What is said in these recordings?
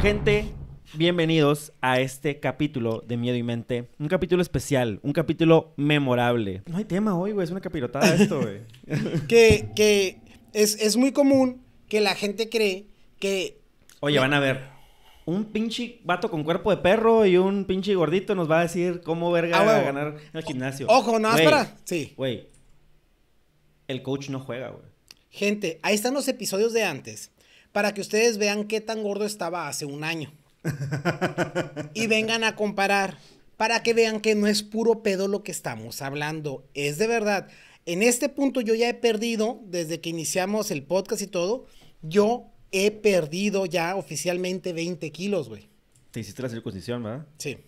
Gente, bienvenidos a este capítulo de Miedo y Mente. Un capítulo especial, un capítulo memorable. No hay tema hoy, güey, es una capirotada esto, güey. que es, muy común que la gente cree que... Oye, van a ver, un pinche vato con cuerpo de perro y un pinche gordito nos va a decir cómo verga ah, va a ganar el gimnasio. Ojo, no, Sí. Güey. El coach no juega, güey. Gente, ahí están los episodios de antes para que ustedes vean qué tan gordo estaba hace un año. y vengan a comparar para que vean que no es puro pedo lo que estamos hablando. Es de verdad. En este punto yo ya he perdido, desde que iniciamos el podcast y todo, yo he perdido ya oficialmente 20 kilos, güey. Te hiciste la circuncisión, ¿verdad? Sí.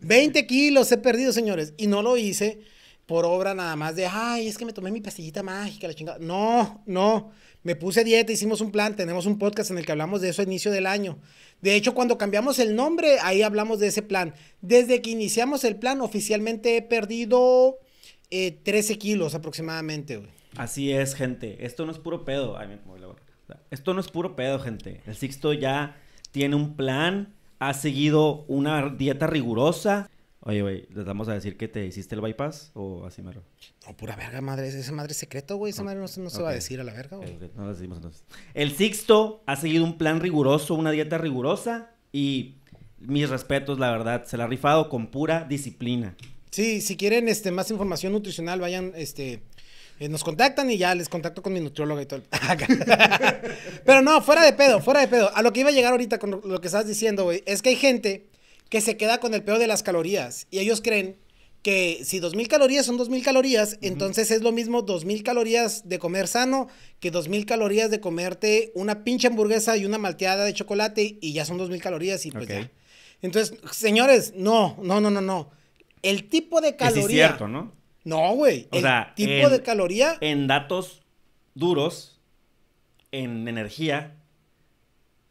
20 kilos he perdido, señores. Y no lo hice por obra nada más de, ay, es que me tomé mi pastillita mágica, la chingada. No, no. Me puse dieta, hicimos un plan, tenemos un podcast en el que hablamos de eso a inicio del año. De hecho, cuando cambiamos el nombre, ahí hablamos de ese plan. Desde que iniciamos el plan, oficialmente he perdido 13 eh, kilos aproximadamente, Así es, gente. Esto no es puro pedo. Esto no es puro pedo, gente. El Sixto ya tiene un plan, ha seguido una dieta rigurosa Oye, güey, ¿les vamos a decir que te hiciste el bypass o así mero? No, pura verga, madre. Esa madre es secreto, güey. Esa madre no, se va a decir a la verga, güey. No lo decimos entonces. El Sixto ha seguido un plan riguroso, una dieta rigurosa y mis respetos, la verdad. Se la ha rifado con pura disciplina. Sí, si quieren este, más información nutricional, vayan, este... Eh, nos contactan y ya les contacto con mi nutriólogo y todo. Pero no, fuera de pedo, fuera de pedo. A lo que iba a llegar ahorita con lo que estabas diciendo, güey, es que hay gente que se queda con el peor de las calorías. Y ellos creen que si 2.000 calorías son 2.000 calorías, entonces es lo mismo 2.000 calorías de comer sano que 2.000 calorías de comerte una pinche hamburguesa y una malteada de chocolate y ya son 2.000 calorías y pues ya. Entonces, señores, no, no, no, no, no. El tipo de caloría... es cierto, ¿no? No, güey. O el sea, tipo de caloría... En datos duros, en energía,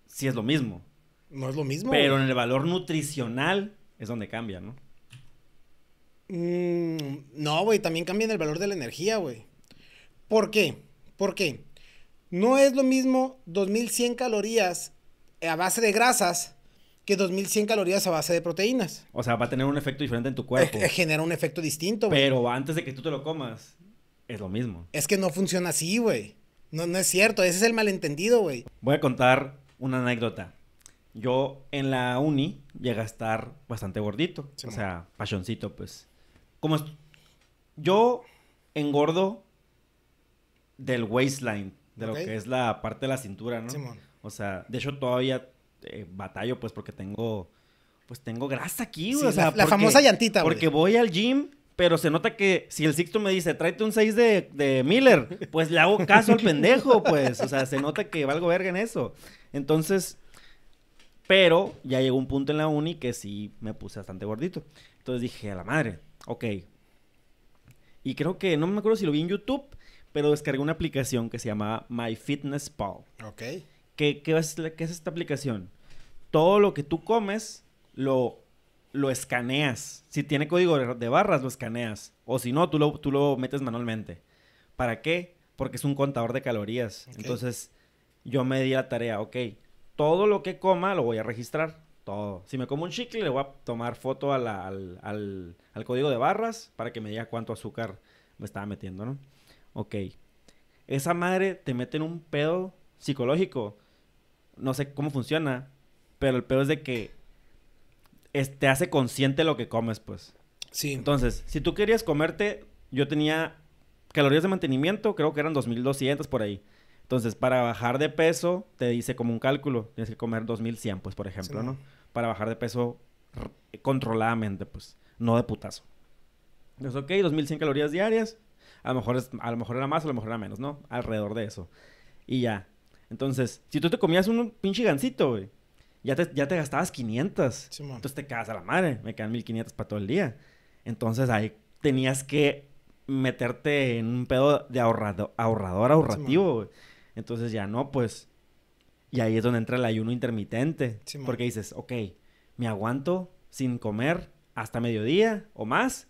sí es lo mismo. No es lo mismo. Pero en el valor nutricional es donde cambia, ¿no? Mm, no, güey, también cambia en el valor de la energía, güey. ¿Por qué? ¿Por qué? No es lo mismo 2100 calorías a base de grasas que 2100 calorías a base de proteínas. O sea, va a tener un efecto diferente en tu cuerpo. Eh, eh, genera un efecto distinto, güey. Pero antes de que tú te lo comas, es lo mismo. Es que no funciona así, güey. No, no es cierto, ese es el malentendido, güey. Voy a contar una anécdota yo en la uni Llega a estar bastante gordito. o sea, pasioncito, pues. Como yo engordo del waistline, de lo que es la parte de la cintura, ¿no? O sea, de hecho todavía eh, batallo, pues, porque tengo, pues, tengo grasa aquí, o sea, la, famosa llantita, Porque voy al gym, pero se nota que si el Sixto me dice, tráete un seis de, de Miller, pues le hago caso al pendejo, pues. O sea, se nota que valgo verga en eso. Entonces, pero ya llegó un punto en la uni que sí me puse bastante gordito. Entonces dije, a la madre, ok. Y creo que, no me acuerdo si lo vi en YouTube, pero descargué una aplicación que se llamaba MyFitnessPal. Ok. ¿Qué, qué, es, ¿Qué es esta aplicación? Todo lo que tú comes lo, lo escaneas. Si tiene código de barras, lo escaneas. O si no, tú lo, tú lo metes manualmente. ¿Para qué? Porque es un contador de calorías. Entonces, yo me di la tarea, ok todo lo que coma lo voy a registrar. Todo. Si me como un chicle, le voy a tomar foto al, al, código de barras para que me diga cuánto azúcar me estaba metiendo, ¿no? Ok. Esa madre te mete en un pedo psicológico. No sé cómo funciona, pero el pedo es de que te hace consciente lo que comes, pues. Sí. Entonces, si tú querías comerte, yo tenía calorías de mantenimiento, creo que eran 2200 por ahí. Entonces, para bajar de peso, te dice como un cálculo, tienes que comer 2100, pues, por ejemplo, ¿no? Para bajar de peso controladamente, pues, no de putazo. Entonces, ok, 2100 calorías diarias, a lo mejor, a lo mejor era más, a lo mejor era menos, ¿no? Alrededor de eso. Y ya. Entonces, si tú te comías un pinche gancito, güey, ya te, ya te gastabas 500. Entonces te quedas a la madre, me quedan 1500 para todo el día. Entonces ahí tenías que meterte en un pedo de ahorrado, ahorrador ahorrativo, güey. Entonces ya no, pues. Y ahí es donde entra el ayuno intermitente. porque dices, ok, me aguanto sin comer hasta mediodía o más.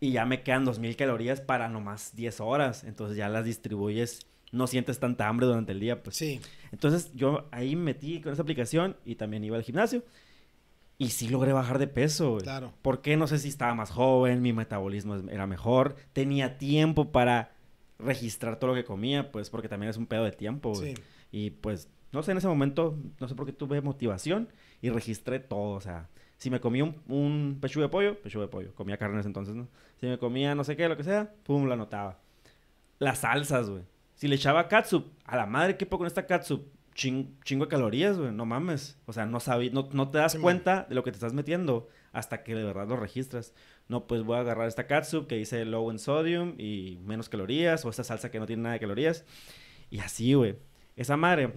Y ya me quedan 2000 calorías para nomás 10 horas. Entonces ya las distribuyes. No sientes tanta hambre durante el día, pues. Sí. Entonces yo ahí metí con esa aplicación y también iba al gimnasio. Y sí logré bajar de peso. Claro. Porque no sé si estaba más joven, mi metabolismo era mejor, tenía tiempo para registrar todo lo que comía, pues porque también es un pedo de tiempo. Y pues, no sé, en ese momento, no sé por qué tuve motivación y registré todo, o sea, si me comía un, un pechuga de pollo, pechuga de pollo, comía carnes entonces, ¿no? Si me comía no sé qué, lo que sea, pum, lo anotaba. Las salsas, güey. Si le echaba katsup, a la madre, ¿qué poco con esta katsup? Ching, chingo de calorías, güey, no mames. O sea, no, sabí, no, te das cuenta de lo que te estás metiendo hasta que de verdad lo registras. No, pues voy a agarrar esta catsup que dice low en sodium y menos calorías, o esta salsa que no tiene nada de calorías. Y así, güey. Esa madre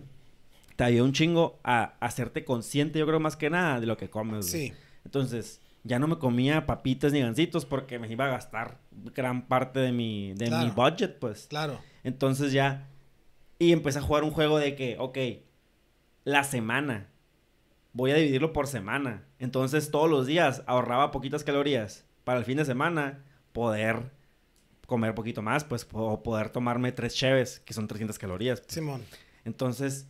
te dio un chingo a hacerte consciente, yo creo, más que nada, de lo que comes, Sí. Entonces, ya no me comía papitas ni gancitos porque me iba a gastar gran parte de mi, de mi budget, pues. Claro. Entonces ya. Y empecé a jugar un juego de que, ok, la semana voy a dividirlo por semana. Entonces todos los días ahorraba poquitas calorías para el fin de semana poder comer poquito más, pues o poder tomarme tres cheves, que son 300 calorías. Pues. Simón. Entonces,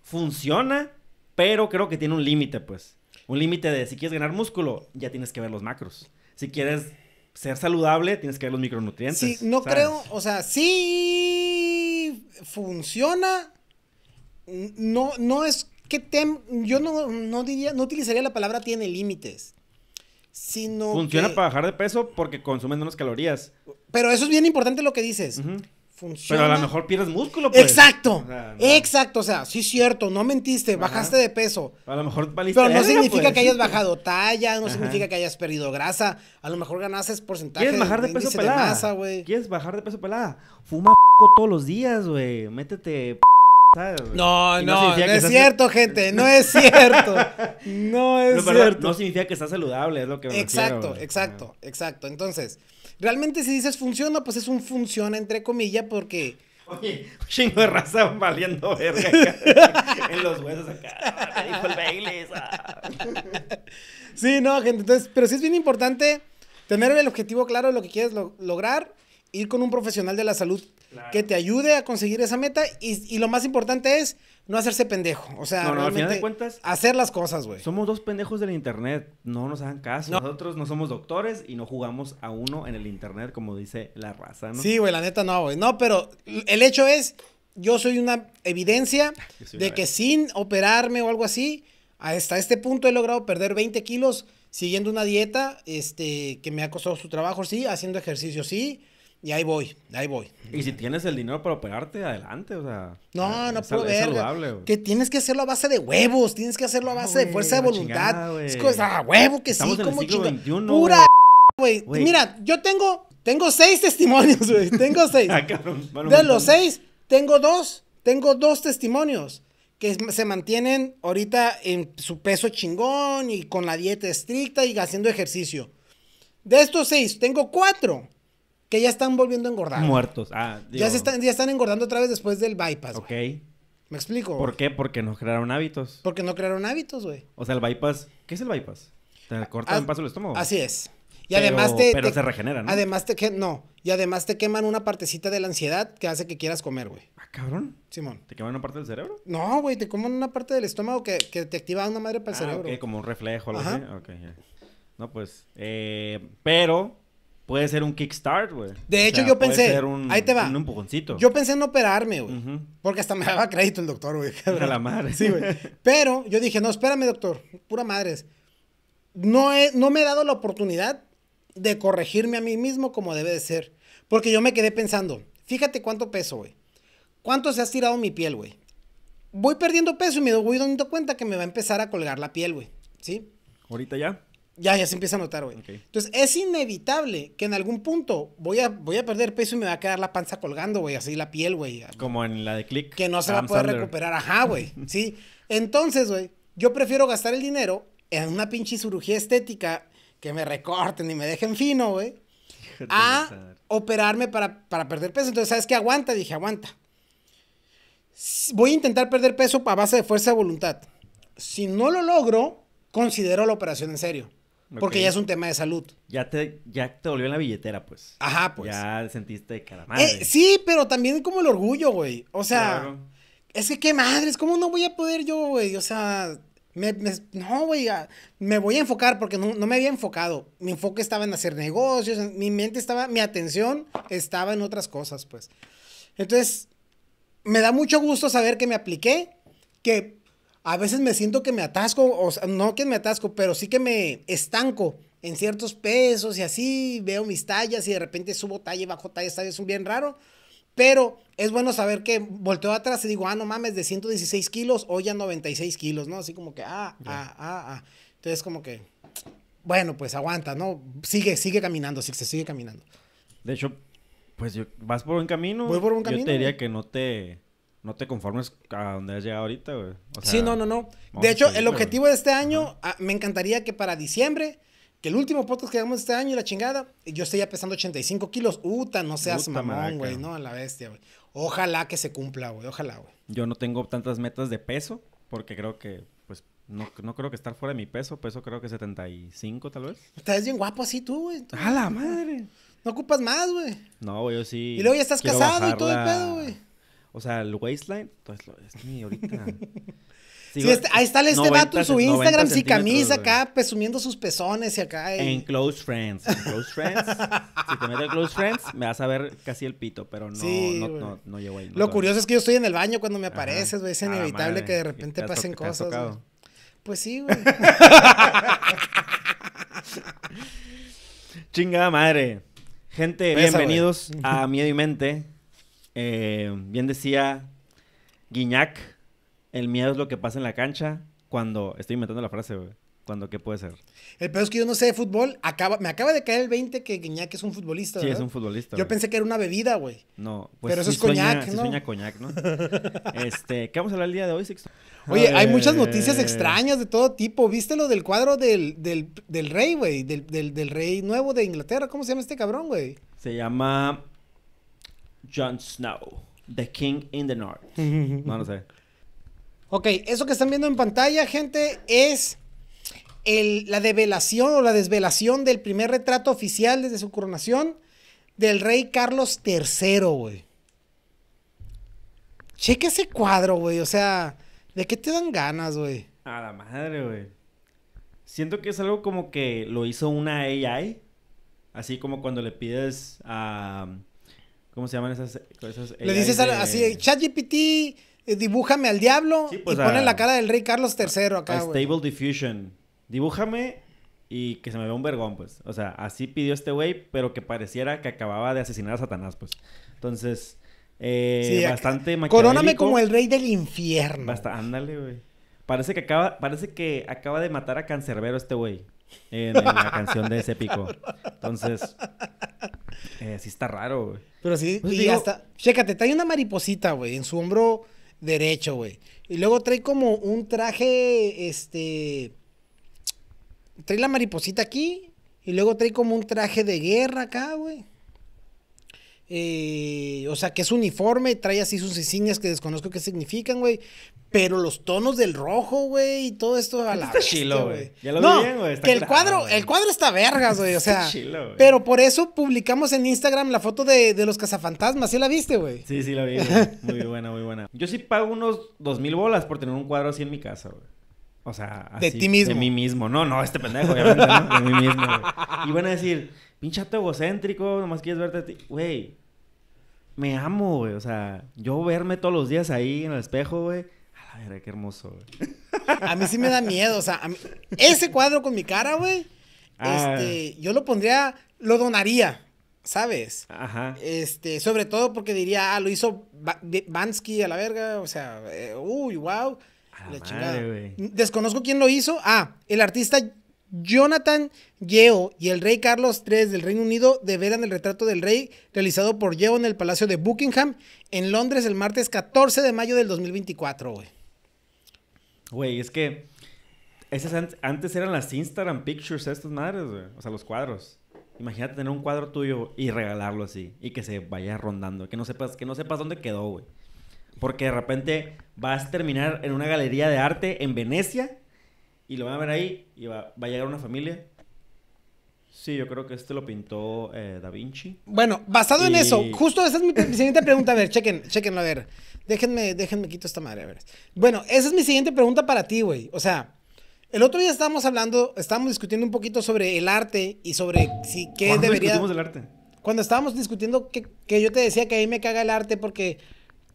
funciona, pero creo que tiene un límite, pues. Un límite de si quieres ganar músculo, ya tienes que ver los macros. Si quieres ser saludable, tienes que ver los micronutrientes. Sí, no creo, o sea, sí funciona. No, no es yo no, diría, no utilizaría la palabra tiene límites. Sino Funciona para bajar de peso porque consumes menos calorías. Pero eso es bien importante lo que dices. Funciona. Pero a lo mejor pierdes músculo, pues. Exacto. Exacto. O sea, sí es cierto, no mentiste, bajaste de peso. A lo mejor Pero no significa pues. que hayas bajado talla, no significa que hayas perdido grasa. A lo mejor ganaste porcentaje ¿Quieres bajar de, peso pelada? ¿Quieres bajar de peso pelada? Fuma todos los días, güey. Métete no, no, no, es cierto, gente, no es cierto. No es cierto. No significa que está saludable, es lo que me Exacto, exacto, ah. exacto. Entonces, realmente si dices funciona, pues es un funciona entre comillas porque... Oye, un chingo de raza valiendo verga en los huesos acá. Ah, ah. Sí, no, gente. Entonces, pero sí es bien importante tener el objetivo claro de lo que quieres lograr, ir con un profesional de la salud que te ayude a conseguir esa meta y, lo más importante es no hacerse pendejo. O sea, hacer las cosas, güey. Somos dos pendejos del internet, no nos hagan caso. Nosotros no somos doctores y no jugamos a uno en el internet, como dice la raza, ¿no? Sí, güey, la neta no, güey. No, pero el hecho es, yo soy una evidencia de que sin operarme o algo así, hasta este punto he logrado perder 20 kilos siguiendo una dieta, este, que me ha costado su trabajo, sí, haciendo ejercicio, sí, y ahí voy, ahí voy. Y si tienes el dinero para operarte, adelante, o sea. No, no puedo ver. Que tienes que hacerlo a base de huevos, tienes que hacerlo a base de fuerza de voluntad. es cosa, ah, huevo que sí, como chingón. Pura, güey. Mira, yo tengo, tengo seis testimonios, güey. Tengo seis. Ah, de los seis, tengo dos, tengo dos testimonios que se mantienen ahorita en su peso chingón y con la dieta estricta y haciendo ejercicio. De estos seis, tengo cuatro que ya están volviendo a engordar. Muertos. Ah, ya, se están, ya están engordando otra vez después del bypass. Ok. ¿Me explico? ¿Por qué? Porque no crearon hábitos. Porque no crearon hábitos, güey. O sea, el bypass. ¿Qué es el bypass? Te corta ah, un paso el estómago. Así es. Y además te. Pero se regenera, ¿no? Además te que no. Y además te queman una partecita de la ansiedad que hace que quieras comer, güey. Ah, cabrón. Simón. ¿Te queman una parte del cerebro? No, güey, te queman una parte del estómago que, que te activa una madre para el ah, cerebro. como un reflejo, algo Ajá. así. No, pues. Eh, pero Puede ser un kickstart, güey. De hecho, yo pensé. ahí te va. Un Yo pensé en operarme, güey. Porque hasta me daba crédito el doctor, güey. A la madre. Sí, güey. Pero yo dije, no, espérame, doctor. Pura madres. No, no me he dado la oportunidad de corregirme a mí mismo como debe de ser. Porque yo me quedé pensando, fíjate cuánto peso, güey. ¿Cuánto se ha estirado mi piel, güey? Voy perdiendo peso y me voy dando cuenta que me va a empezar a colgar la piel, güey. ¿Sí? ¿Ahorita ya? Ya, ya se empieza a notar, güey. Entonces, es inevitable que en algún punto voy a, voy a perder peso y me va a quedar la panza colgando, güey, así la piel, güey. Como en la de Click. Que no se va a poder recuperar, ajá, güey. sí. Entonces, güey, yo prefiero gastar el dinero en una pinche cirugía estética que me recorten y me dejen fino, güey, a operarme para, para perder peso. Entonces, ¿sabes qué? Aguanta, dije, aguanta. Voy a intentar perder peso a base de fuerza de voluntad. Si no lo logro, considero la operación en serio. Porque ya es un tema de salud. Ya te, ya te volvió en la billetera, pues. Ajá, pues. Ya sentiste eh, madre. Eh, sí, pero también como el orgullo, güey. O sea, es que qué madres, ¿cómo no voy a poder yo, güey? O sea, no, güey, me voy a enfocar porque no, no, me había enfocado. Mi enfoque estaba en hacer negocios, mi mente estaba, mi atención estaba en otras cosas, pues. Entonces, me da mucho gusto saber que me apliqué, que a veces me siento que me atasco, o no que me atasco, pero sí que me estanco en ciertos pesos y así, veo mis tallas y de repente subo talla y bajo talla, es un bien raro. Pero es bueno saber que volteo atrás y digo, ah, no mames, de 116 kilos, hoy a 96 kilos, ¿no? Así como que, ah, ah, ah, ah. Entonces, como que, bueno, pues aguanta, ¿no? Sigue, sigue caminando, sí, se sigue caminando. De hecho, pues vas por un camino. Voy por un camino. Yo diría que no te no te conformes a donde has llegado ahorita, güey. sí, no, no, no. De hecho, el objetivo de este año, ah, me encantaría que para diciembre, que el último podcast que hagamos este año la chingada, yo esté ya pesando 85 kilos. Uta, no seas mamón, güey, no, a la bestia, güey. Ojalá que se cumpla, güey, ojalá, güey. Yo no tengo tantas metas de peso, porque creo que, pues, no, creo que estar fuera de mi peso. Peso creo que 75, tal vez. Estás bien guapo así tú, güey. ¡A la madre! No ocupas más, güey. No, güey, yo sí. Y luego ya estás casado y todo el pedo, güey. O sea, el waistline, pues lo, es mi ahorita. Este, ahí está este en su Instagram sin camisa acá, presumiendo sus pezones y acá. En Close Friends. En Close Friends. si te metes en Close Friends, me vas a ver casi el pito, pero no, llevo no, no, no, ahí. Lo curioso es que yo estoy en el baño cuando me apareces, güey. Es inevitable que de repente pasen cosas. Pues sí, güey. Chingada madre. Gente, bienvenidos a Miedo y Mente. Eh, bien decía Guiñac, el miedo es lo que pasa en la cancha cuando... Estoy inventando la frase, güey. Cuando, ¿qué puede ser? El peor es que yo no sé de fútbol. me acaba de caer el 20 que Guiñac es un futbolista, Sí, es un futbolista. Yo pensé que era una bebida, güey. No, pues Pero eso es coñac, ¿no? Sí coñac, ¿no? este, ¿qué vamos a hablar el día de hoy, Sixto? Oye, hay muchas noticias extrañas de todo tipo. ¿Viste lo del cuadro del, del, del rey, güey? del, del rey nuevo de Inglaterra. ¿Cómo se llama este cabrón, güey? Se llama Jon Snow, The King in the North. No lo sé. Ok, eso que están viendo en pantalla, gente, es la develación o la desvelación del primer retrato oficial desde su coronación del rey Carlos III, güey. Cheque ese cuadro, güey. O sea, ¿de qué te dan ganas, güey? A la madre, güey. Siento que es algo como que lo hizo una AI. Así como cuando le pides a. ¿Cómo se llaman esas? cosas? Le dices así, ChatGPT, eh, dibújame al diablo pues, y pone la cara del rey Carlos III acá, Stable Diffusion. Dibújame y que se me vea un vergón, pues. O sea, así pidió este güey, pero que pareciera que acababa de asesinar a Satanás, pues. Entonces, eh, bastante sí, Coróname como el rey del infierno. Basta, ándale, güey. Parece que acaba, parece que acaba de matar a Cancerbero este güey en, la canción de ese pico. Entonces, eh, sí está raro, güey. Pero sí, pues y hasta. Chécate, trae una mariposita, güey, en su hombro derecho, güey. Y luego trae como un traje, este. Trae la mariposita aquí. Y luego trae como un traje de guerra acá, güey. Eh, o sea, que es uniforme, trae así sus insignias que desconozco qué significan, güey. Pero los tonos del rojo, güey, y todo esto a la Está chilo, güey. Ya lo vi bien, güey. Que el cuadro, el cuadro está vergas, güey. O sea, pero por eso publicamos en Instagram la foto de, de los cazafantasmas. ¿Sí la viste, güey? Sí, sí la vi. Muy buena, muy buena. Yo sí pago unos dos mil bolas por tener un cuadro así en mi casa, güey. O sea, así, de ti mismo. De mí mismo. No, no, este pendejo, De mí mismo, güey. Y van a decir, pinchato egocéntrico, nomás quieres verte a ti. Güey, me amo, güey. O sea, yo verme todos los días ahí en el espejo, güey. A la verga, qué hermoso, güey. A mí sí me da miedo, o sea, ese cuadro con mi cara, güey, ah. este, yo lo pondría, lo donaría, ¿sabes? Ajá. Este, sobre todo porque diría, ah, lo hizo Bansky a la verga, o sea, eh, uy, wow. la, chingada. Desconozco quién lo hizo. Ah, el artista Jonathan Yeo y el rey Carlos III del Reino Unido ...deberán el retrato del rey realizado por Yeo en el Palacio de Buckingham en Londres el martes 14 de mayo del 2024, güey. Güey, es que esas antes eran las Instagram pictures estas madres, O sea, los cuadros. Imagínate tener un cuadro tuyo y regalarlo así y que se vaya rondando, que no sepas que no sepas dónde quedó, güey. Porque de repente vas a terminar en una galería de arte en Venecia y lo van a ver ahí y va, a llegar una familia. Sí, yo creo que este lo pintó eh, Da Vinci. Bueno, basado en eso, justo esa es mi, siguiente pregunta. A ver, chequen, chequenlo, a ver. Déjenme, déjenme quito esta madre, a ver. Bueno, esa es mi siguiente pregunta para ti, güey. O sea, el otro día estábamos hablando, estábamos discutiendo un poquito sobre el arte y sobre si qué ¿Cuándo discutimos del arte? Cuando estábamos discutiendo que, yo te decía que ahí me caga el arte porque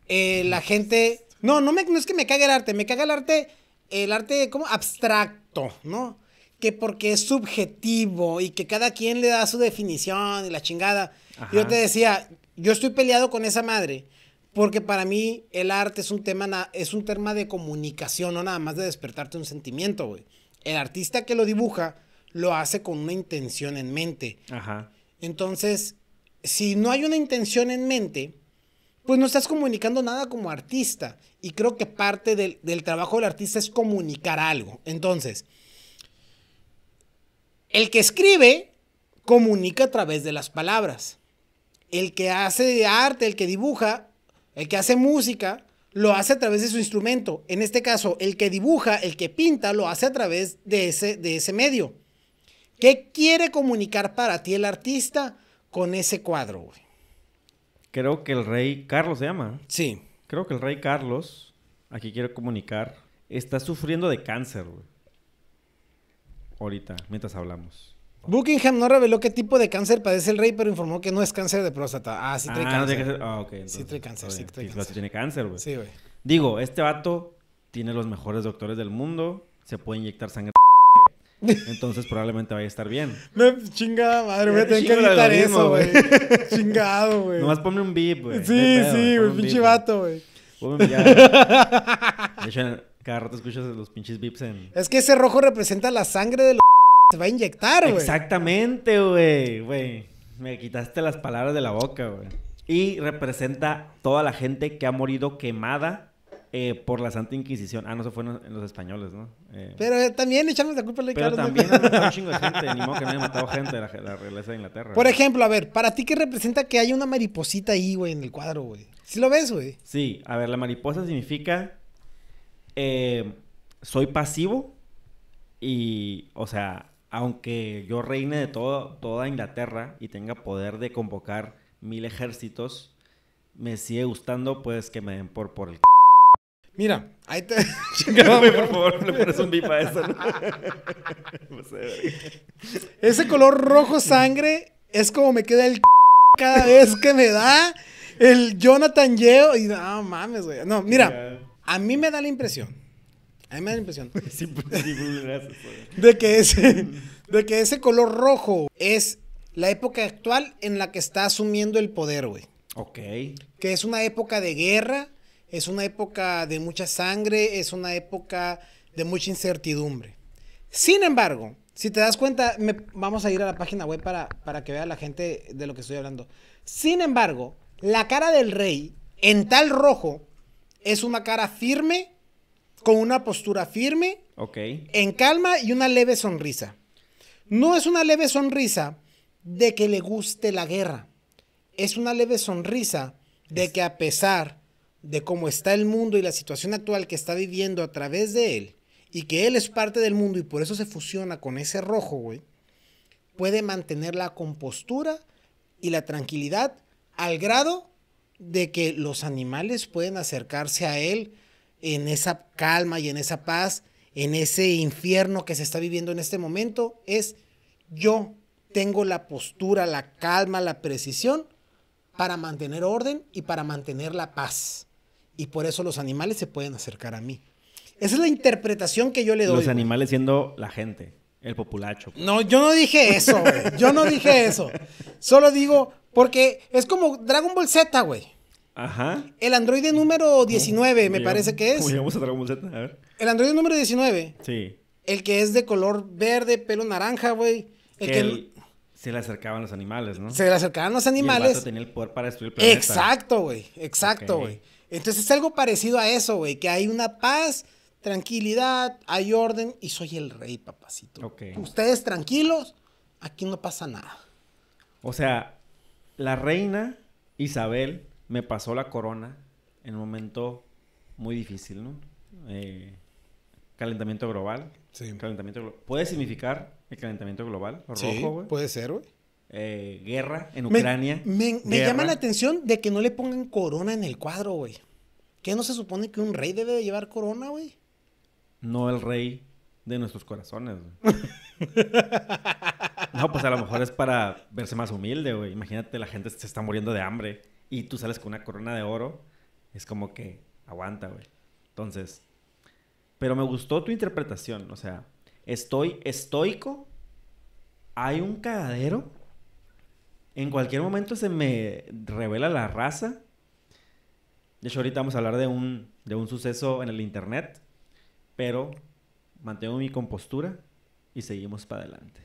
eh, la gente. No, no, me, no es que me caga el arte, me caga el arte el arte como abstracto, ¿no? Que porque es subjetivo y que cada quien le da su definición y la chingada. Yo te decía, yo estoy peleado con esa madre. Porque para mí el arte es un tema, es un tema de comunicación, no nada más de despertarte un sentimiento, güey. El artista que lo dibuja lo hace con una intención en mente. Ajá. Entonces, si no hay una intención en mente, pues no estás comunicando nada como artista. Y creo que parte del, trabajo del artista es comunicar algo. Entonces, el que escribe comunica a través de las palabras. El que hace arte, el que dibuja, el que hace música, lo hace a través de su instrumento. En este caso, el que dibuja, el que pinta, lo hace a través de ese, de ese medio. ¿Qué quiere comunicar para ti el artista con ese cuadro, creo que el rey Carlos se llama. Sí. Creo que el rey Carlos, aquí quiero comunicar, está sufriendo de cáncer, güey. Ahorita, mientras hablamos. Buckingham no reveló qué tipo de cáncer padece el rey, pero informó que no es cáncer de próstata. Ah, sí trae ah, cáncer. ah, ok. sí trae cáncer, sí trae cáncer. tiene cáncer, güey. Sí, güey. Digo, este vato tiene los mejores doctores del mundo, se puede inyectar sangre entonces probablemente vaya a estar bien. No, pues, chingada madre, voy a eh, tener que editar eso, güey. Chingado, güey. Nomás ponme un beep, güey. Sí, sí, güey, pinche vato, güey. De hecho, cada rato escuchas los pinches beeps en. Es que ese rojo representa la sangre de los se va a inyectar, güey. Exactamente, güey, güey. Me quitaste las palabras de la boca, güey. Y representa toda la gente que ha morido quemada eh, por la Santa Inquisición. Ah, no, se fueron en los, españoles, ¿no? Eh, pero eh, también echamos la culpa a los Pero también un chingo de gente, ni modo que no haya matado gente la, realeza de Inglaterra. Por ejemplo, a ver, ¿para ti qué representa que hay una mariposita ahí, güey, en el cuadro, güey? ¿Sí lo ves, güey? Sí, a ver, la mariposa significa soy pasivo y, o sea, aunque yo reine de toda Inglaterra y tenga poder de convocar mil ejércitos, me sigue gustando, pues, que me den por, el Mira, ahí te. por favor, le pones un bip a eso. Pues, ese color rojo sangre es como me queda el c cada vez que me da el Jonathan Yeo. Y no mames, güey. No, mira, a mí me da la impresión. A mí me da la impresión. Pues, pues, de, que ese, de que ese color rojo es la época actual en la que está asumiendo el poder, güey. Ok. Que es una época de guerra es una época de mucha sangre, es una época de mucha incertidumbre. Sin embargo, si te das cuenta, me, vamos a ir a la página web para, que vea la gente de lo que estoy hablando. Sin embargo, la cara del rey en tal rojo es una cara firme, con una postura firme, en calma y una leve sonrisa. No es una leve sonrisa de que le guste la guerra. Es una leve sonrisa de que a pesar de cómo está el mundo y la situación actual que está viviendo a través de él, y que él es parte del mundo y por eso se fusiona con ese rojo, puede mantener la compostura y la tranquilidad al grado de que los animales pueden acercarse a él en esa calma y en esa paz, en ese infierno que se está viviendo en este momento, es yo tengo la postura, la calma, la precisión para mantener orden y para mantener la paz y por eso los animales se pueden acercar a mí. Esa es la interpretación que yo le doy. Los animales siendo la gente, el populacho. No, yo no dije eso, güey. Yo no dije eso. Solo digo, porque es como Dragon Ball Z, güey. Ajá. El androide número 19, me parece que es. ¿Cómo a Dragon Ball Z? A ver. El androide número 19. Sí. El que es de color verde, pelo naranja, güey. El que... Se le acercaban los animales, ¿no? Se le acercaban los animales. Y el vato tenía el poder para destruir el planeta. Exacto, güey. Exacto, güey. Entonces es algo parecido a eso, güey, que hay una paz, tranquilidad, hay orden y soy el rey, papacito. Ustedes tranquilos, aquí no pasa nada. O sea, la reina Isabel me pasó la corona en un momento muy difícil, ¿no? Eh, calentamiento global. Sí. Calentamiento puede significar el calentamiento global, rojo, güey. Puede ser, güey. Eh, guerra en Ucrania. Me, llama la atención de que no le pongan corona en el cuadro, güey. Que no se supone que un rey debe llevar corona, güey? No el rey de nuestros corazones, no, pues a lo mejor es para verse más humilde, güey. Imagínate, la gente se está muriendo de hambre y tú sales con una corona de oro. Es como que aguanta, güey. Entonces, pero me gustó tu interpretación, o sea, estoy estoico. Hay un cagadero en cualquier momento se me revela la raza. De hecho, ahorita vamos a hablar de un, de un suceso en el internet, pero mantengo mi compostura y seguimos para adelante.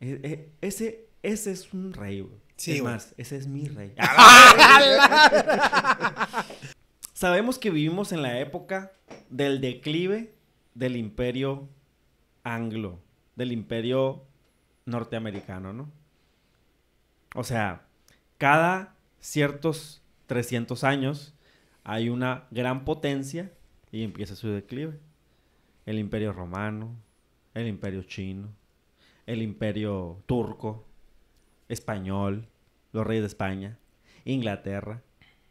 E, e, ese, ese es un rey, Sí, es más, ese es mi rey. Sabemos que vivimos en la época del declive del imperio anglo, del imperio norteamericano, ¿no? O sea, cada ciertos 300 años hay una gran potencia y empieza su declive. El imperio romano, el imperio chino, el imperio turco, español, los reyes de España, Inglaterra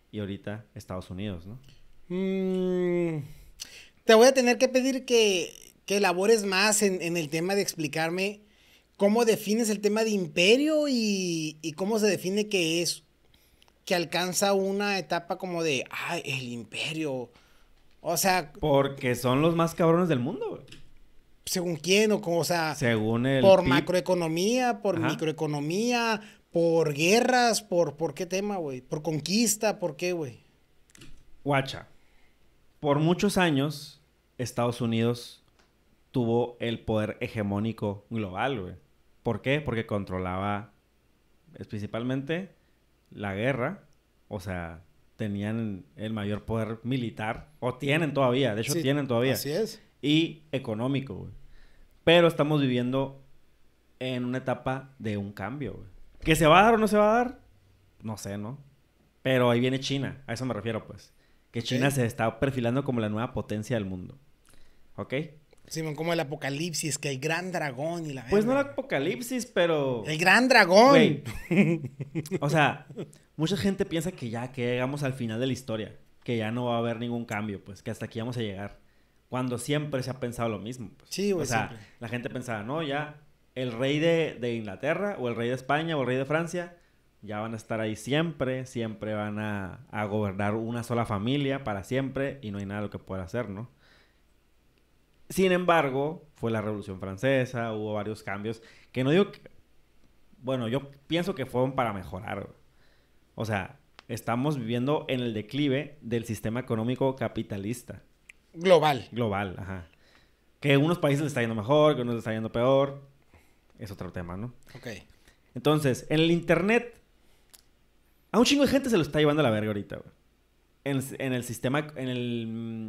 y ahorita Estados Unidos, ¿no? Mm, te voy a tener que pedir que, que elabores más en el tema de explicarme cómo defines el tema de imperio y, cómo se define que es, que alcanza una etapa como de, ay, el imperio. O sea... Porque son los más cabrones del mundo, güey según quién o como, o sea, según el por macroeconomía, por microeconomía, por guerras, por por qué tema, güey, por conquista, por qué, güey. Guacha. Por muchos años Estados Unidos tuvo el poder hegemónico global, güey. ¿Por qué? Porque controlaba principalmente la guerra, o sea, tenían el mayor poder militar, o tienen todavía, de hecho tienen todavía. Así es. Y económico, güey. Pero estamos viviendo en una etapa de un cambio, güey. ¿Que se va a dar o no se va a dar? No sé, ¿no? Pero ahí viene China, a eso me refiero, pues. Que China se está perfilando como la nueva potencia del mundo. ¿Ok? Simón, como el apocalipsis, que hay gran dragón y la... Pues no el apocalipsis, pero... El gran dragón. O sea, mucha gente piensa que ya, que llegamos al final de la historia, que ya no va a haber ningún cambio, pues que hasta aquí vamos a llegar. Cuando siempre se ha pensado lo mismo. Pues. Sí, O sea, la gente pensaba, no, ya el rey de, Inglaterra o el rey de España o el rey de Francia ya van a estar ahí siempre, siempre van a, a, gobernar una sola familia para siempre y no hay nada lo que pueda hacer, ¿no? Sin embargo, fue la Revolución Francesa, hubo varios cambios que no digo que... Bueno, yo pienso que fueron para mejorar. O sea, estamos viviendo en el declive del sistema económico capitalista. Global. Global, ajá. Que unos países Les está yendo mejor, que unos les está yendo peor. Es otro tema, ¿no? Ok. Entonces, en el Internet, a un chingo de gente se lo está llevando a la verga ahorita, En, en el sistema, en el... Mm,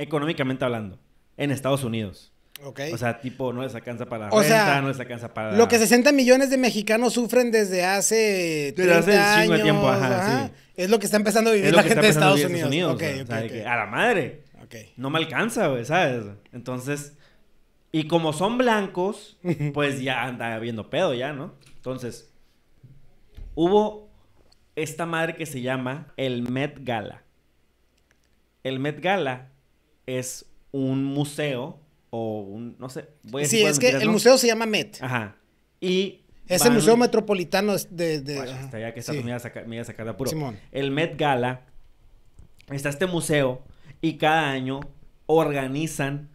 económicamente hablando en Estados Unidos. O sea, tipo, no les alcanza para renta, no les alcanza para... Lo que 60 millones de mexicanos sufren desde hace hace chingo de tiempo, ajá, Es lo que está empezando a vivir la gente de Estados Unidos. a la madre. No me alcanza, güey, ¿sabes? Entonces, y como son blancos, pues ya anda habiendo pedo ya, ¿no? Entonces, hubo esta madre que se llama el Met Gala. El Met Gala es un museo o un, no sé. Voy a sí, es que el museo se llama Met. Ajá. Y... Es el Museo Metropolitano de... de... hasta que está, me, a sacar, de apuro. El Met Gala. Está este museo y cada año organizan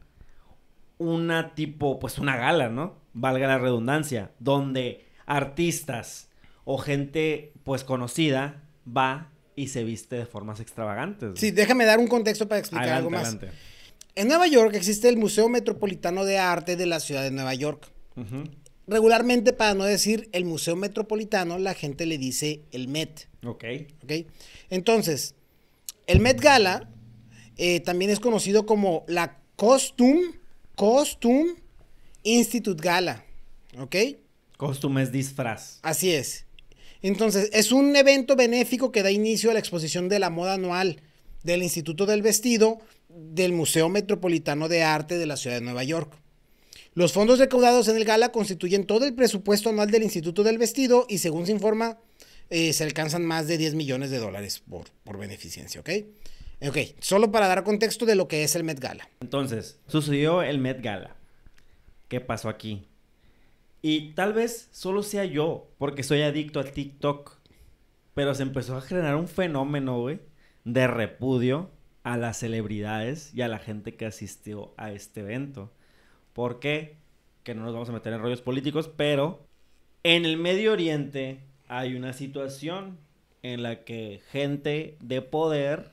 una tipo, pues una gala, ¿no? Valga la redundancia, donde artistas o gente pues conocida va y se viste de formas extravagantes. Sí, déjame dar un contexto para explicar algo más. Adelante. En Nueva York existe el Museo Metropolitano de Arte de la Ciudad de Nueva York. Regularmente, para no decir el Museo Metropolitano, la gente le dice el Met. Ok. okay? Entonces, el Met Gala eh, también es conocido como la Costume, Costume Institute Gala. ¿Ok? Costume es disfraz. Así es. Entonces, es un evento benéfico que da inicio a la exposición de la moda anual del Instituto del Vestido del Museo Metropolitano de Arte de la Ciudad de Nueva York. Los fondos recaudados en el gala constituyen todo el presupuesto anual del Instituto del Vestido y según se informa, eh, se alcanzan más de 10 millones de dólares por, por beneficencia, ¿ok? Ok, solo para dar contexto de lo que es el Met Gala. Entonces, sucedió el Met Gala. ¿Qué pasó aquí? Y tal vez solo sea yo, porque soy adicto a TikTok. Pero se empezó a generar un fenómeno, de repudio a las celebridades y a la gente que asistió a este evento. ¿Por qué? Que no nos vamos a meter en rollos políticos, pero en el Medio Oriente hay una situación en la que gente de poder,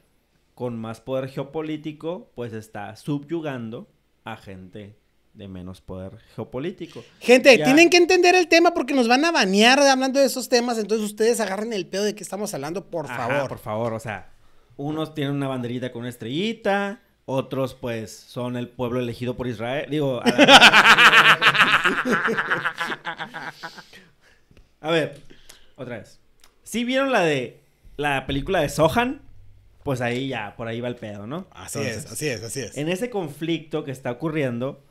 con más poder geopolítico, pues está subyugando a gente de menos poder geopolítico. Gente, tienen que entender el tema porque nos van a banear hablando de esos temas, entonces ustedes agarren el pedo de que estamos hablando, por favor. Por favor, o sea, unos tienen una banderita con una estrellita, otros pues son el pueblo elegido por Israel. Digo, a, ver, otra vez. Si vieron la de la película de Sohan? Pues ahí ya, por ahí va el pedo, ¿no? Así es, así es, así es. En ese conflicto que está ocurriendo,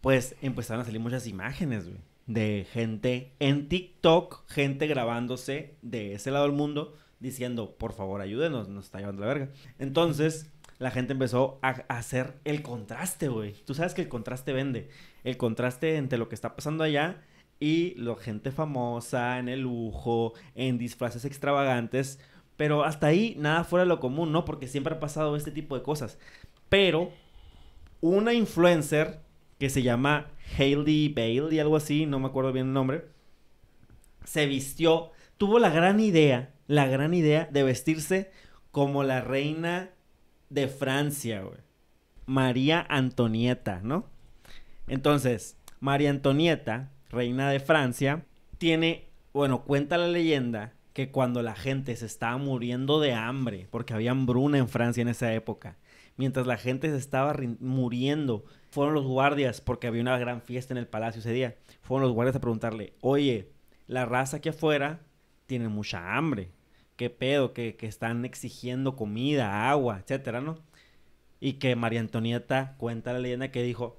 pues empezaron a salir muchas imágenes, güey, de gente en TikTok, gente grabándose de ese lado del mundo diciendo, por favor, ayúdenos, nos está llevando la verga. Entonces, la gente empezó a hacer el contraste, güey. Tú sabes que el contraste vende. El contraste entre lo que está pasando allá y la gente famosa, en el lujo, en disfraces extravagantes. Pero hasta ahí nada fuera de lo común, ¿no? Porque siempre ha pasado este tipo de cosas. Pero una influencer que se llama Hailey y algo así, no me acuerdo bien el nombre, se vistió, tuvo la gran idea la gran idea de vestirse como la reina de Francia, María Antonieta, ¿no? Entonces, María Antonieta, reina de Francia, tiene, bueno, cuenta la leyenda que cuando la gente se estaba muriendo de hambre, porque había hambruna en Francia en esa época, mientras la gente se estaba muriendo, fueron los guardias, porque había una gran fiesta en el palacio ese día, fueron los guardias a preguntarle, oye, la raza aquí afuera tiene mucha hambre, qué pedo, que, que están exigiendo comida, agua, etcétera, ¿no? Y que María Antonieta cuenta la leyenda que dijo,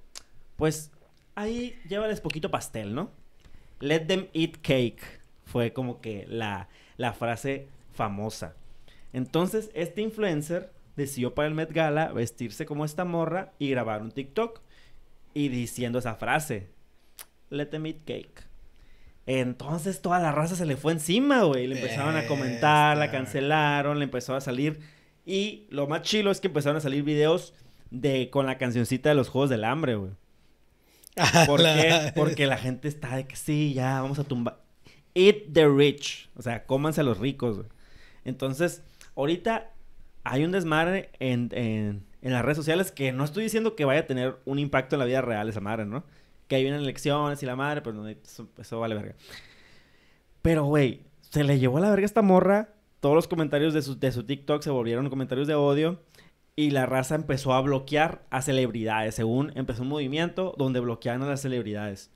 pues ahí llévales poquito pastel, ¿no? Let them eat cake. Fue como que la, la frase famosa. Entonces, este influencer decidió para el Met Gala vestirse como esta morra y grabar un TikTok y diciendo esa frase. Let them eat cake. Entonces toda la raza se le fue encima, güey. Le empezaron a comentar, la cancelaron, le empezó a salir. Y lo más chilo es que empezaron a salir videos de con la cancioncita de los Juegos del Hambre, güey. Porque la gente está de que sí, ya, vamos a tumbar. Eat the rich. O sea, cómanse a los ricos, güey. Entonces, ahorita hay un desmadre en, en las redes sociales que no estoy diciendo que vaya a tener un impacto en la vida real esa madre, ¿no? que ahí vienen elecciones y la madre, pero pues, eso, vale verga. Pero, güey, se le llevó a la verga esta morra. Todos los comentarios de su, de su TikTok se volvieron comentarios de odio. Y la raza empezó a bloquear a celebridades. Según empezó un movimiento donde bloqueaban a las celebridades.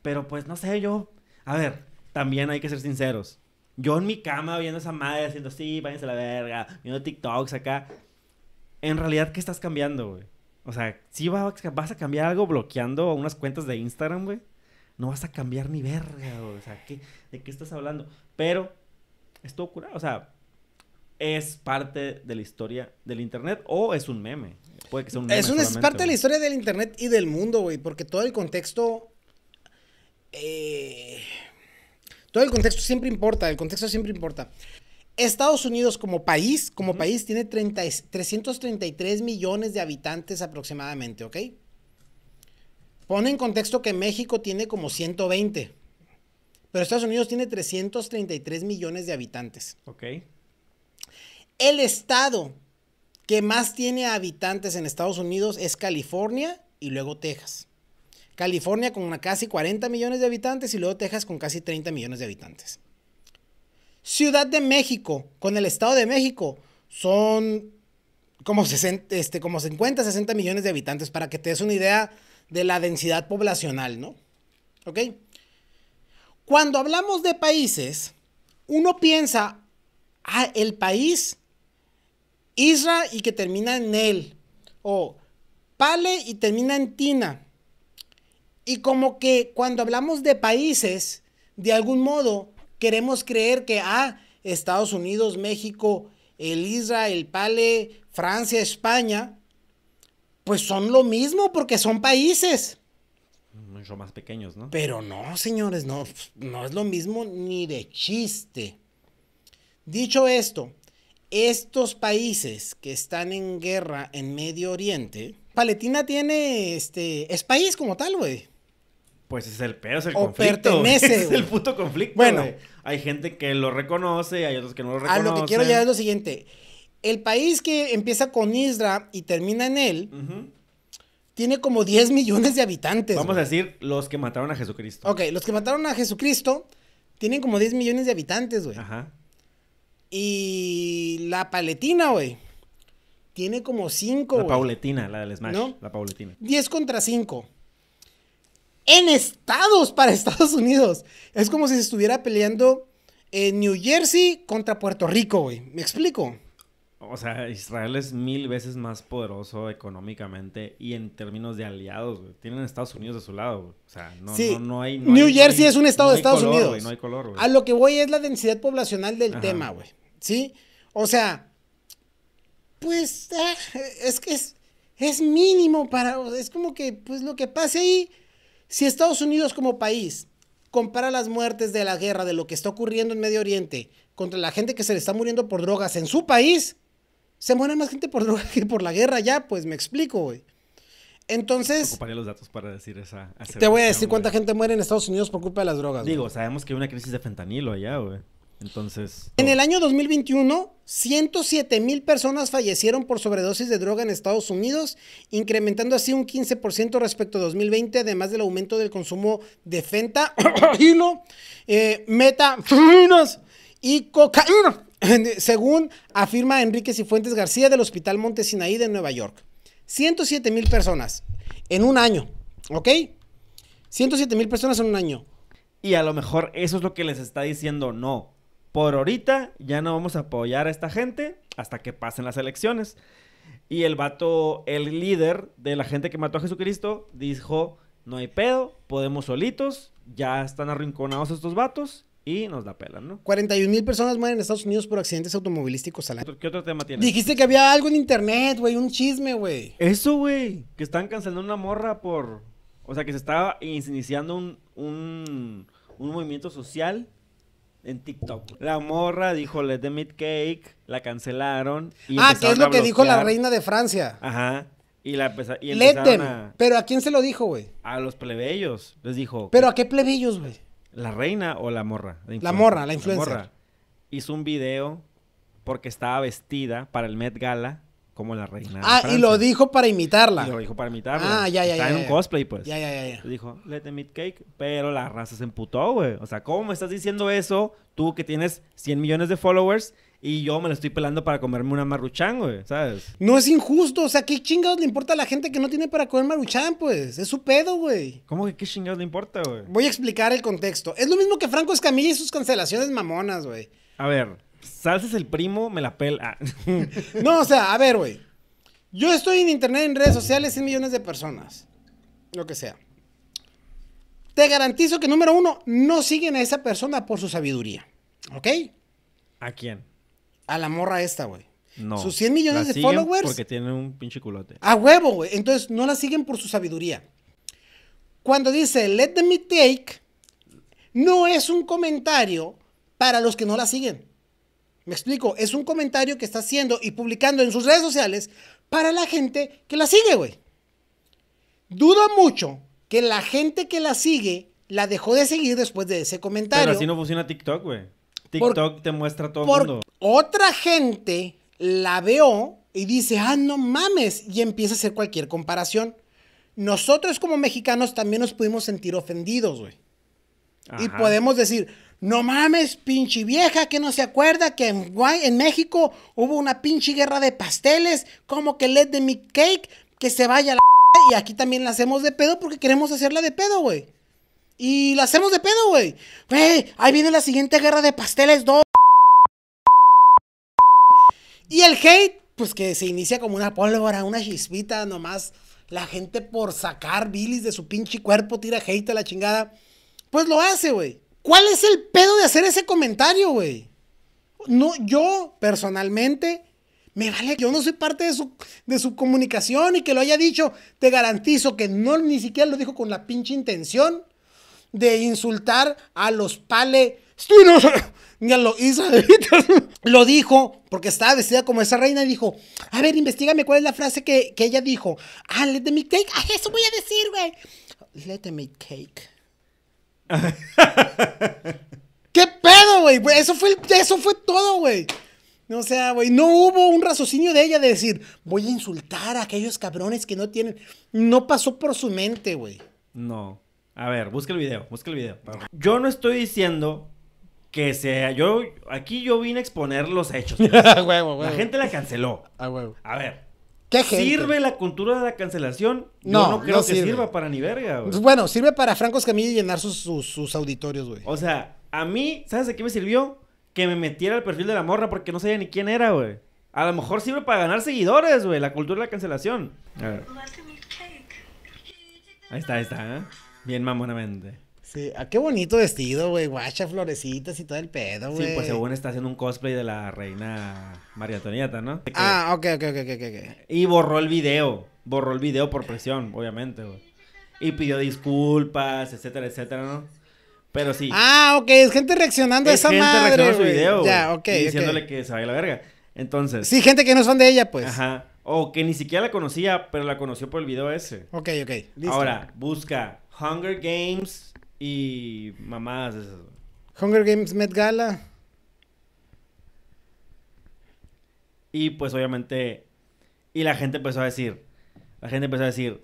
Pero pues no sé, yo. A ver, también hay que ser sinceros. Yo en mi cama viendo esa madre haciendo así, váyanse a la verga, viendo TikToks acá. En realidad, ¿qué estás cambiando, güey? O sea, si vas a cambiar algo bloqueando unas cuentas de Instagram, güey. No vas a cambiar ni verga, güey. O sea, ¿de qué estás hablando? Pero Esto curado. O sea, es parte de la historia del internet o es un meme. Puede que sea un meme. Es, es parte de la historia del internet y del mundo, güey, porque todo el contexto. Eh, todo el contexto siempre importa, el contexto siempre importa. Estados Unidos como país, como país, tiene 333 millones de habitantes aproximadamente, ¿ok? Pone en contexto que México tiene como 120, pero Estados Unidos tiene 333 millones de habitantes. Ok. El estado que más tiene habitantes en Estados Unidos es California y luego Texas. California con casi 40 millones de habitantes y luego Texas con casi 30 millones de habitantes. Ciudad de México con el Estado de México son como, este, como 50, 60 millones de habitantes, para que te des una idea de la densidad poblacional, ¿no? ¿Ok? Cuando hablamos de países, uno piensa, ah, el país, Israel y que termina en él, o Pale y termina en Tina. Y como que cuando hablamos de países, de algún modo, Queremos creer que, ah, Estados Unidos, México, el Israel, el Pale, Francia, España, pues son lo mismo porque son países. Mucho más pequeños, ¿no? Pero no, señores, no, no es lo mismo ni de chiste. Dicho esto, estos países que están en guerra en Medio Oriente, Palestina tiene, este, es país como tal, güey. Pues es el peor, es el o conflicto. Es el puto conflicto. Bueno, hay gente que lo reconoce, hay otros que no lo reconocen. A lo que quiero ya es lo siguiente. El país que empieza con Isra y termina en él, tiene como 10 millones de habitantes. Vamos a decir los que mataron a Jesucristo. Ok, los que mataron a Jesucristo tienen como 10 millones de habitantes, güey. Ajá. Y la paletina, güey. Tiene como 5, La pauletina, la del Smash. La pauletina. 10 contra 5 en estados para Estados Unidos. Es como si se estuviera peleando en New Jersey contra Puerto Rico, güey. ¿Me explico? O sea, Israel es mil veces más poderoso económicamente y en términos de aliados, Tienen Estados Unidos de su lado, güey. O sea, no, hay... New Jersey es un estado de Estados Unidos. no hay color, güey. A lo que voy es la densidad poblacional del tema, güey. ¿Sí? O sea, pues ah, es que es, es mínimo para... Es como que, pues lo que pase ahí si Estados Unidos como país compara las muertes de la guerra, de lo que está ocurriendo en Medio Oriente, contra la gente que se le está muriendo por drogas en su país, se muere más gente por drogas que por la guerra ya, pues me explico, güey. Entonces. los datos para decir esa. Te voy a decir cuánta gente muere en Estados Unidos por culpa de las drogas. Digo, sabemos que hay una crisis de fentanilo allá, güey. Entonces. En el año 2021, 107 mil personas fallecieron por sobredosis de droga en Estados Unidos, incrementando así un 15% respecto a 2020, además del aumento del consumo de fenta, hilo, eh, y cocaína, según afirma Enrique Cifuentes García del Hospital Montesinaí de Nueva York. 107 mil personas en un año, ¿ok? 107 mil personas en un año. Y a lo mejor eso es lo que les está diciendo, no por ahorita ya no vamos a apoyar a esta gente hasta que pasen las elecciones. Y el vato, el líder de la gente que mató a Jesucristo, dijo, no hay pedo, podemos solitos, ya están arrinconados estos vatos y nos la pelan, ¿no? 41 mil personas mueren en Estados Unidos por accidentes automovilísticos al año. ¿Qué otro tema tienes? Dijiste que había algo en internet, güey, un chisme, güey. Eso, güey, que están cancelando una morra por... O sea, que se estaba iniciando un, un movimiento social en TikTok. La morra dijo Let The eat cake, la cancelaron. Y ah, que es lo que dijo la reina de Francia. Ajá. Y la empezó y Let them. Pero ¿a quién se lo dijo, güey? A los plebeyos, les dijo. ¿Pero a qué plebeyos, güey? ¿La reina o la morra? La, morra, la influencer. Hizo un video porque estaba vestida para el Met Gala como la reina. Ah, y lo dijo para imitarla. Y lo dijo para imitarla. Ah, ya, ya, Está en un cosplay, pues. Ya, ya, ya. ya. Dijo, let the eat cake, pero la raza se emputó, güey. O sea, ¿cómo me estás diciendo eso? Tú que tienes 100 millones de followers y yo me lo estoy pelando para comerme una maruchan, güey, ¿sabes? No es injusto, o sea, ¿qué chingados le importa a la gente que no tiene para comer maruchan, pues? Es su pedo, güey. ¿Cómo que qué chingados le importa, güey? Voy a explicar el contexto. Es lo mismo que Franco Escamilla y sus cancelaciones mamonas, güey. A ver, Salsa es el primo, me la pela. no, o sea, a ver, güey. Yo estoy en internet, en redes sociales, 100 millones de personas. Lo que sea. Te garantizo que, número uno, no siguen a esa persona por su sabiduría. ¿Ok? ¿A quién? A la morra esta, güey. No. Sus 100 millones de followers. Porque tiene un pinche culote. A huevo, güey. Entonces, no la siguen por su sabiduría. Cuando dice, let me take, no es un comentario para los que no la siguen. Me explico, es un comentario que está haciendo y publicando en sus redes sociales para la gente que la sigue, güey. Dudo mucho que la gente que la sigue la dejó de seguir después de ese comentario. Pero así no funciona TikTok, güey. TikTok te muestra a todo el mundo. Otra gente la veo y dice, ah, no mames, y empieza a hacer cualquier comparación. Nosotros como mexicanos también nos pudimos sentir ofendidos, güey. Y podemos decir, no mames, pinche vieja, que no se acuerda que en, en México hubo una pinche guerra de pasteles, como que led de mi cake, que se vaya a la y aquí también la hacemos de pedo porque queremos hacerla de pedo, güey. Y la hacemos de pedo, güey. Güey, ahí viene la siguiente guerra de pasteles 2. Y el hate, pues que se inicia como una pólvora, una chispita nomás. La gente por sacar bilis de su pinche cuerpo tira hate a la chingada. Pues lo hace, güey. ¿Cuál es el pedo de hacer ese comentario, güey? No, yo personalmente me vale, yo no soy parte de su, de su comunicación y que lo haya dicho, te garantizo que no ni siquiera lo dijo con la pinche intención de insultar a los palestinos ni a lo hizo. Lo dijo porque estaba vestida como esa reina y dijo, a ver, investigame cuál es la frase que, que ella dijo. Ah, let me cake. Ah, eso voy a decir, güey. Let me cake. ¿Qué pedo, güey? Eso fue, eso fue todo, güey. O sea, güey, no hubo un raciocinio de ella de decir, voy a insultar a aquellos cabrones que no tienen. No pasó por su mente, güey. No. A ver, busca el video, busca el video. Yo no estoy diciendo que sea. Yo. Aquí yo vine a exponer los hechos. La gente la canceló. A ver. ¿Qué ¿Sirve la cultura de la cancelación? No, no creo que sirva para ni verga, güey. Pues bueno, sirve para Franco y llenar sus, sus, auditorios, güey. O sea, a mí, ¿sabes de qué me sirvió? Que me metiera al perfil de la morra porque no sabía ni quién era, güey. A lo mejor sirve para ganar seguidores, güey, la cultura de la cancelación. A ver. Este ahí está, ahí está, ¿eh? Bien mamonamente. Sí, ah, qué bonito vestido, güey. Guacha, florecitas y todo el pedo, güey. Sí, pues según está haciendo un cosplay de la reina María Antonieta, ¿no? Ah, ok, ok, ok, ok, ok. Y borró el video. Borró el video por presión, obviamente, güey. Y pidió disculpas, etcétera, etcétera, ¿no? Pero sí. Ah, ok, es gente reaccionando a esa gente madre. a su video. Ya, ok. Y diciéndole que se vaya la verga. Entonces. Sí, gente que no son de ella, pues. Ajá. O que ni siquiera la conocía, pero la conoció por el video ese. Ok, ok. Listo. Ahora, busca Hunger Games y mamadas Hunger Games Met Gala. Y pues obviamente... Y la gente empezó a decir... La gente empezó a decir...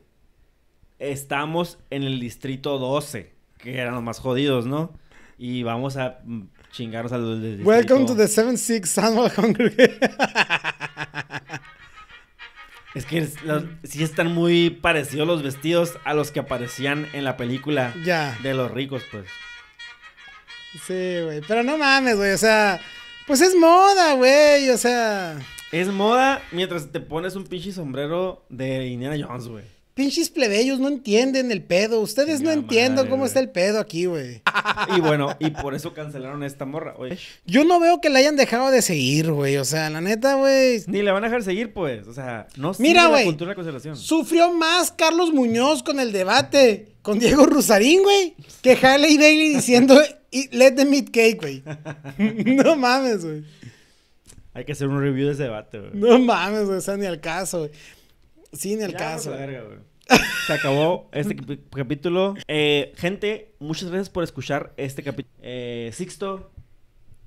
Estamos en el distrito 12. Que eran los más jodidos, ¿no? Y vamos a mm, chingarnos a los del Welcome to the 7 Annual Hunger Games. Es que sí están muy parecidos los vestidos a los que aparecían en la película de los ricos, pues. Sí, güey. Pero no mames, güey. O sea, pues es moda, güey. O sea. Es moda mientras te pones un pinche sombrero de Indiana Jones, güey. Pinches plebeyos no entienden el pedo. Ustedes no entienden cómo está el pedo aquí, güey. Y bueno, y por eso cancelaron esta morra, güey. Yo no veo que la hayan dejado de seguir, güey. O sea, la neta, güey. Ni la van a dejar seguir, pues. O sea, no Mira, güey, la cultura cancelación. Sufrió más Carlos Muñoz con el debate con Diego Rusarín, güey, que Haley Bailey diciendo let the meat cake, güey. no mames, güey. Hay que hacer un review de ese debate, güey. No mames, güey. O sea, ni al caso, güey. Sí, ni al caso. verga, güey. Se acabó este capítulo. Eh, gente, muchas gracias por escuchar este capítulo. Eh, Sixto,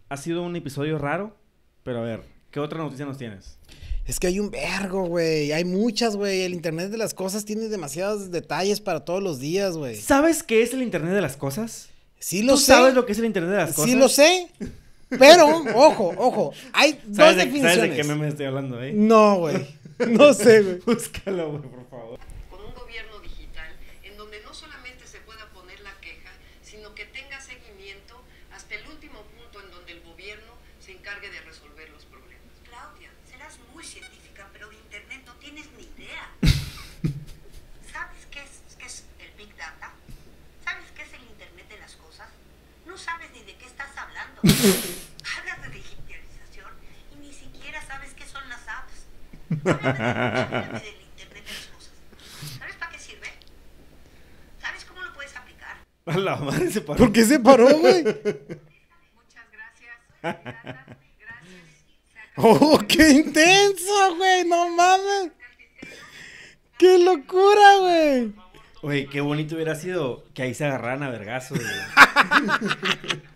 ha sido un episodio raro, pero a ver, ¿qué otra noticia nos tienes? Es que hay un vergo, güey. Hay muchas, güey. El Internet de las Cosas tiene demasiados detalles para todos los días, güey. ¿Sabes qué es el Internet de las Cosas? Sí lo ¿Tú sé. sabes lo que es el Internet de las Cosas? Sí lo sé. Pero, ojo, ojo. Hay dos definiciones. ¿Sabes de qué meme estoy hablando, eh? No, güey. No sé, güey. Búscalo, güey, por favor. Hablas de digitalización y ni siquiera sabes qué son las apps. ¿Sabes para qué sirve? ¿Sabes cómo lo puedes aplicar? A la madre se paró. ¿Por qué se paró, güey? Muchas gracias. ¡Oh, qué intenso, güey! ¡No mames! ¡Qué locura, güey! Güey, qué bonito hubiera sido que ahí se agarraran a vergazos,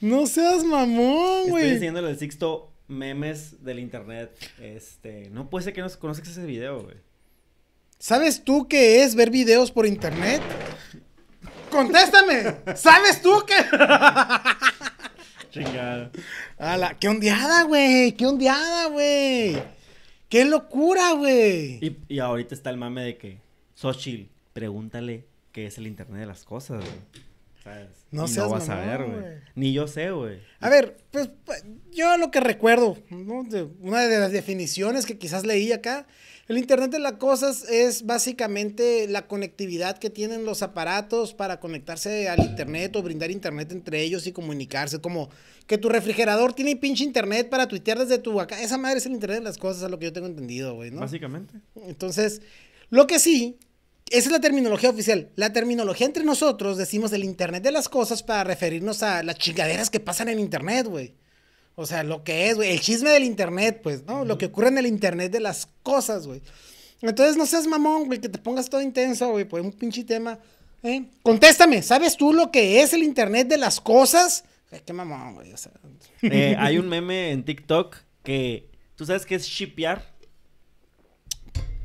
No seas mamón, güey. Estoy enseñándole el Sixto memes del internet. Este, no puede ser que no conozcas ese video, güey. ¿Sabes tú qué es ver videos por internet? ¡Contéstame! ¿Sabes tú qué? Chingada. ¡Hala! qué ondeada, güey. Qué ondeada, güey. Qué locura, güey. Y, ahorita está el mame de que Sochil, pregúntale qué es el internet de las cosas, güey. No, seas no vas a ver, güey. Ni yo sé, güey. A ver, pues, pues yo lo que recuerdo, ¿no? una de las definiciones que quizás leí acá, el Internet de las Cosas es básicamente la conectividad que tienen los aparatos para conectarse al Internet o brindar Internet entre ellos y comunicarse. Como que tu refrigerador tiene pinche Internet para tuitear desde tu acá. Esa madre es el Internet de las Cosas, a lo que yo tengo entendido, güey, ¿no? Básicamente. Entonces, lo que sí esa es la terminología oficial. La terminología entre nosotros decimos el Internet de las cosas para referirnos a las chingaderas que pasan en Internet, güey. O sea, lo que es, güey. El chisme del Internet, pues, ¿no? Lo que ocurre en el Internet de las cosas, güey. Entonces no seas mamón, güey, que te pongas todo intenso, güey, por un pinche tema. ¿eh? Contéstame, ¿sabes tú lo que es el Internet de las cosas? Qué mamón, güey. Eh, hay un meme en TikTok que. ¿Tú sabes qué es shipear?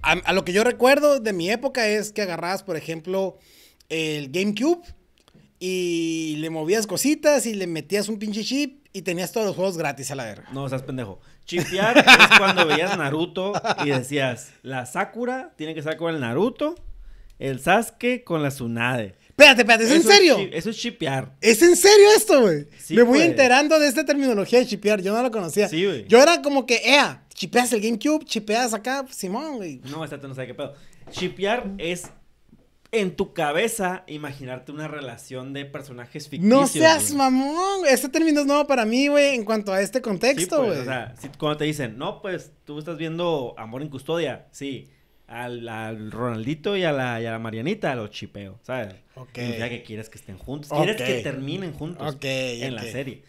a, lo que yo recuerdo de mi época es que agarrabas, por ejemplo, el GameCube y le movías cositas y le metías un pinche chip y tenías todos los juegos gratis a la verga. No, estás pendejo. Chipear es cuando veías Naruto y decías, la Sakura tiene que estar con el Naruto, el Sasuke con la Tsunade. Espérate, espérate, ¿es en serio? eso es chipear. ¿Es en serio esto, güey? Me voy enterando de esta terminología de chipear, yo no la conocía. Sí, güey. Yo era como que, ea, chipeas el GameCube, chipeas acá, Simón, güey. No, exacto, no sé qué pedo. Chipear es en tu cabeza imaginarte una relación de personajes ficticios. No seas mamón, Este término es nuevo para mí, güey, en cuanto a este contexto, sí, pues, O sea, cuando te dicen, no, pues tú estás viendo Amor en Custodia, sí. Al, al Ronaldito y a, la, a la Marianita lo chipeo, ¿sabes? Ok. Ya que quieres que estén juntos, quieres que terminen juntos en la serie.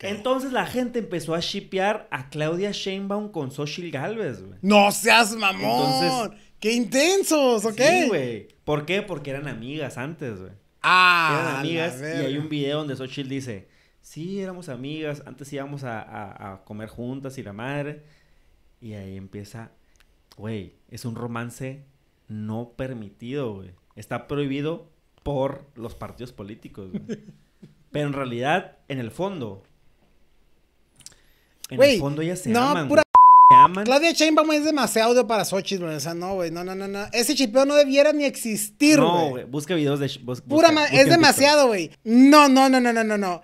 Entonces la gente empezó a shipear a Claudia Sheinbaum con Xochitl Galvez, güey. ¡No seas mamón! ¡Qué intensos! ¿Ok? Sí, güey. ¿Por qué? Porque eran amigas antes, güey. Ah, amigas. Y hay un video donde Xochitl dice: Sí, éramos amigas, antes íbamos a, a comer juntas y la madre. Y ahí empieza, güey, es un romance no permitido, güey. Está prohibido por los partidos políticos, güey. Pero en realidad, en el fondo, en el fondo ellas se no, aman, pura se Claudia Sheinbaum es demasiado para Xochitl, o sea, no, güey, no, no, no, no. Ese chipeo no debiera ni existir, güey. No, güey, busca videos de... pura es demasiado, güey. No, no, no, no, no, no, no.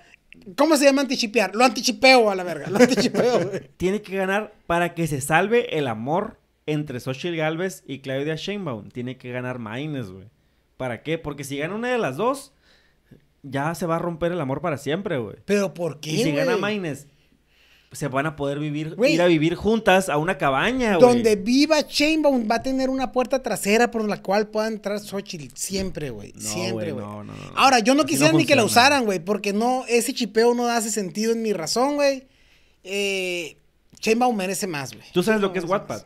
¿Cómo se llama antichipear? Lo antichipeo a la verga, lo antichipeo, güey. Tiene que ganar para que se salve el amor entre Xochitl Galvez y Claudia Sheinbaum. Tiene que ganar Maines, güey. ¿Para qué? Porque si gana una de las dos, ya se va a romper el amor para siempre, güey. ¿Pero por qué, si gana Maines, se van a poder vivir, ir a vivir juntas a una cabaña, güey. Donde viva Chainbound va a tener una puerta trasera por la cual pueda entrar Xochitl. Siempre, güey. siempre, güey. Ahora, yo no quisiera ni que la usaran, güey, porque no, ese chipeo no hace sentido en mi razón, güey. Eh, merece más, güey. ¿Tú sabes lo que es Wattpad?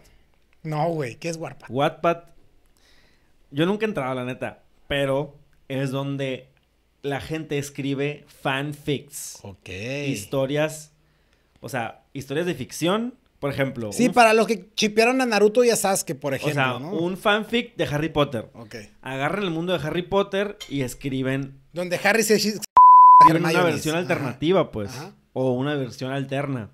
No, güey. ¿Qué es Wattpad? Wattpad. Yo nunca he entrado, la neta. Pero es donde la gente escribe fanfics. Ok. Historias o sea, historias de ficción, por ejemplo. Sí, para los que chipearon a Naruto y a Sasuke, por ejemplo. O sea, un fanfic de Harry Potter. Ok. Agarran el mundo de Harry Potter y escriben. Donde Harry se. Escriben una versión alternativa, pues. O una versión alterna.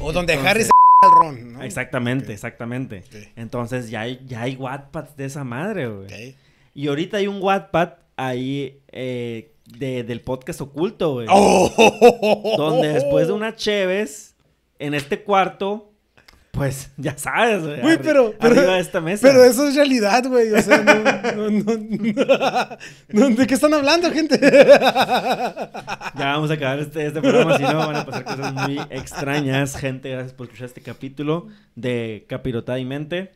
O donde Harry se. Al ron, ¿no? Exactamente, exactamente. Entonces ya hay, ya hay Wattpad de esa madre, güey. Okay. Y ahorita hay un Wattpad ahí eh, de, del podcast oculto, güey. Oh. donde después de una cheves, en este cuarto, pues ya sabes, güey. Uy, pero, de esta mesa. pero eso es realidad, güey. O sea, no, no, no, ¿De qué están hablando, gente? ya vamos a acabar este, este programa, si no van a pasar cosas muy extrañas, gente. Gracias por escuchar este capítulo de Capirotada y Mente.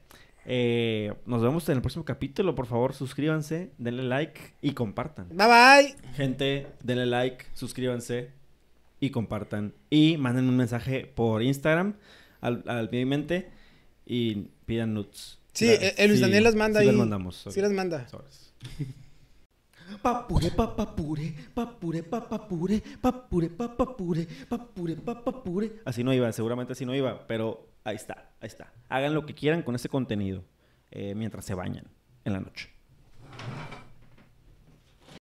Eh, nos vemos en el próximo capítulo. Por favor, suscríbanse, denle like y compartan. Bye bye. Gente, denle like, suscríbanse y compartan. Y manden un mensaje por Instagram al, mente y pidan nuts. Sí, Luis eh, Daniel las manda sí ahí. Sí, las mandamos. Sí, las manda. Papure, papapure, papure, papapure, papure, papapure, papure, papapure. Así no iba, seguramente así no iba, pero Ahí está, ahí está. Hagan lo que quieran con ese contenido eh, mientras se bañan en la noche.